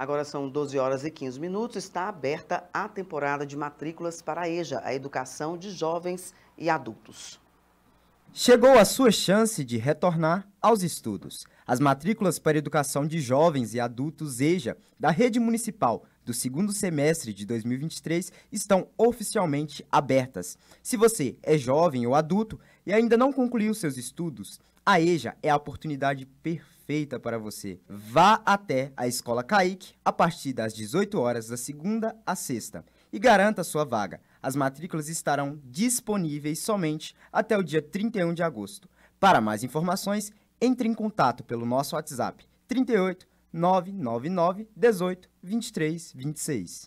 Agora são 12 horas e 15 minutos. Está aberta a temporada de matrículas para a EJA, a Educação de Jovens e Adultos. Chegou a sua chance de retornar aos estudos. As matrículas para Educação de Jovens e Adultos EJA da Rede Municipal do segundo semestre de 2023 estão oficialmente abertas. Se você é jovem ou adulto e ainda não concluiu seus estudos, a EJA é a oportunidade perfeita feita para você. Vá até a Escola Caic a partir das 18 horas da segunda a sexta e garanta sua vaga. As matrículas estarão disponíveis somente até o dia 31 de agosto. Para mais informações, entre em contato pelo nosso WhatsApp 38 999 18 23 26.